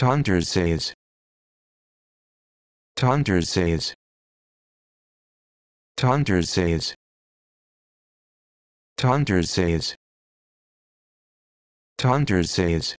Taunter says. Taunter says. Taunter says. Taunter says. Taunter says.